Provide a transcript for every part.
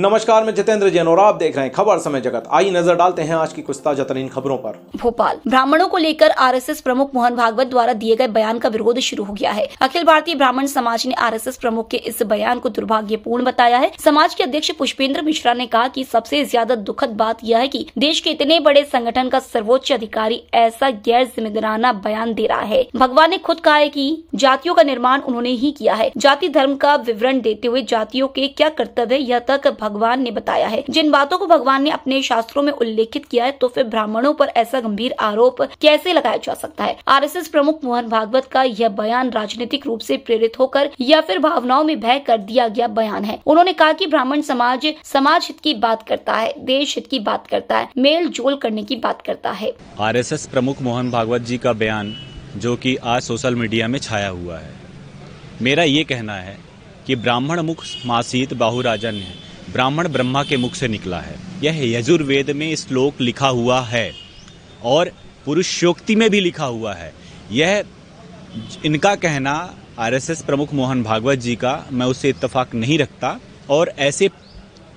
नमस्कार मैं जितेंद्र जैन और आप देख रहे हैं खबर समय जगत आई नजर डालते हैं आज की कुछ ताजा तरीन खबरों पर भोपाल ब्राह्मणों को लेकर आरएसएस प्रमुख मोहन भागवत द्वारा दिए गए बयान का विरोध शुरू हो गया है अखिल भारतीय ब्राह्मण समाज ने आरएसएस प्रमुख के इस बयान को दुर्भाग्यपूर्ण बताया है समाज के अध्यक्ष पुष्पेंद्र मिश्रा ने कहा की सबसे ज्यादा दुखद बात यह है की देश के इतने बड़े संगठन का सर्वोच्च अधिकारी ऐसा गैर जिम्मेदाराना बयान दे रहा है भगवान ने खुद कहा है की जातियों का निर्माण उन्होंने ही किया है जाति धर्म का विवरण देते हुए जातियों के क्या कर्तव्य यह तक भगवान ने बताया है जिन बातों को भगवान ने अपने शास्त्रों में उल्लेखित किया है तो फिर ब्राह्मणों पर ऐसा गंभीर आरोप कैसे लगाया जा सकता है आरएसएस प्रमुख मोहन भागवत का यह बयान राजनीतिक रूप से प्रेरित होकर या फिर भावनाओं में भय कर दिया गया बयान है उन्होंने कहा कि ब्राह्मण समाज समाज हित की बात करता है देश हित की बात करता है मेल जोल करने की बात करता है आर प्रमुख मोहन भागवत जी का बयान जो की आज सोशल मीडिया में छाया हुआ है मेरा ये कहना है कि ब्राह्मण मुख मासीत बाहुराजन है ब्राह्मण ब्रह्मा के मुख से निकला है यह यजुर्वेद में श्लोक लिखा हुआ है और पुरुषोक्ति में भी लिखा हुआ है यह इनका कहना आरएसएस प्रमुख मोहन भागवत जी का मैं उससे इत्तेफाक नहीं रखता और ऐसे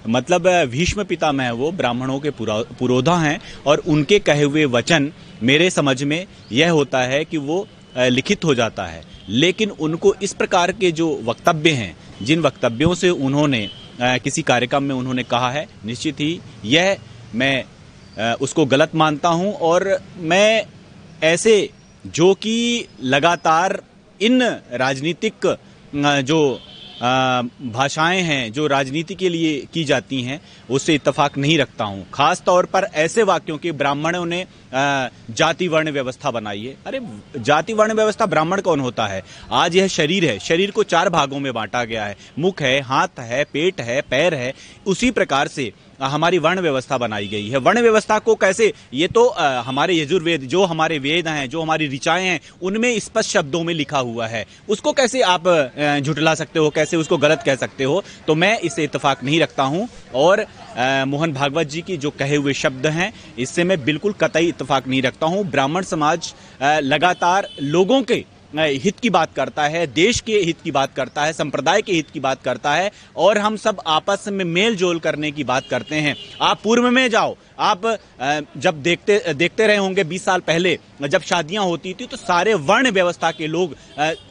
मतलब भीष्म पिता में वो ब्राह्मणों के पुरोधा हैं और उनके कहे हुए वचन मेरे समझ में यह होता है कि वो लिखित हो जाता है लेकिन उनको इस प्रकार के जो वक्तव्य हैं जिन वक्तव्यों से उन्होंने किसी कार्यक्रम में उन्होंने कहा है निश्चित ही यह मैं उसको गलत मानता हूं और मैं ऐसे जो कि लगातार इन राजनीतिक जो भाषाएं हैं जो राजनीति के लिए की जाती हैं उससे इतफाक नहीं रखता हूं खास तौर पर ऐसे वाक्यों के ब्राह्मणों ने जाति वर्ण व्यवस्था बनाई है अरे जाति वर्ण व्यवस्था ब्राह्मण कौन होता है आज यह शरीर है शरीर को चार भागों में बांटा गया है मुख है हाथ है पेट है पैर है उसी प्रकार से हमारी वर्ण व्यवस्था बनाई गई है वर्ण व्यवस्था को कैसे ये तो हमारे यजुर्वेद जो हमारे वेद हैं जो हमारी ऋचाएँ हैं उनमें स्पष्ट शब्दों में लिखा हुआ है उसको कैसे आप झुटला सकते हो कैसे उसको गलत कह सकते हो तो मैं इसे इतफाक नहीं रखता हूँ और मोहन भागवत जी की जो कहे हुए शब्द हैं इससे मैं बिल्कुल कतई इतफाक नहीं रखता हूँ ब्राह्मण समाज लगातार लोगों के हित की बात करता है देश के हित की बात करता है संप्रदाय के हित की बात करता है और हम सब आपस में मेल जोल करने की बात करते हैं आप पूर्व में जाओ आप जब देखते देखते रहे होंगे 20 साल पहले जब शादियां होती थी तो सारे वर्ण व्यवस्था के लोग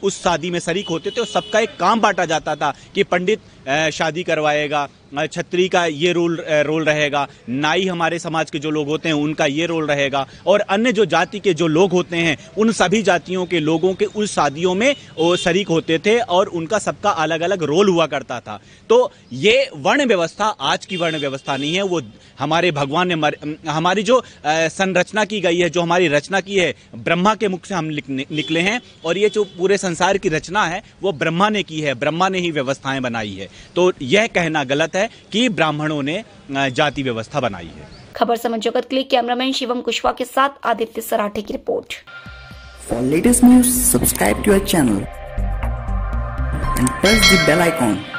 उस शादी में शरीक होते थे और सबका एक काम बांटा जाता था कि पंडित शादी करवाएगा छत्री का ये रोल रोल रहेगा नाई हमारे समाज के जो लोग होते हैं उनका ये रोल रहेगा और अन्य जो जाति के जो लोग होते हैं उन सभी जातियों के लोगों के उस शादियों में शरीक होते थे और उनका सबका अलग अलग रोल हुआ करता था तो ये वर्ण व्यवस्था आज की वर्ण व्यवस्था नहीं है वो हमारे भगवान ने हमारी जो संरचना की गई है जो हमारी रचना की है ब्रह्मा के मुख से हम निकले हैं और ये जो पूरे संसार की रचना है वो ब्रह्मा ने की है ब्रह्मा ने ही व्यवस्थाएं बनाई है तो यह कहना गलत है कि ब्राह्मणों ने जाति व्यवस्था बनाई है खबर समझ जगत के लिए कैमरामैन शिवम कुशवा के साथ आदित्य सराठे की report latest news subscribe to our channel and press the bell icon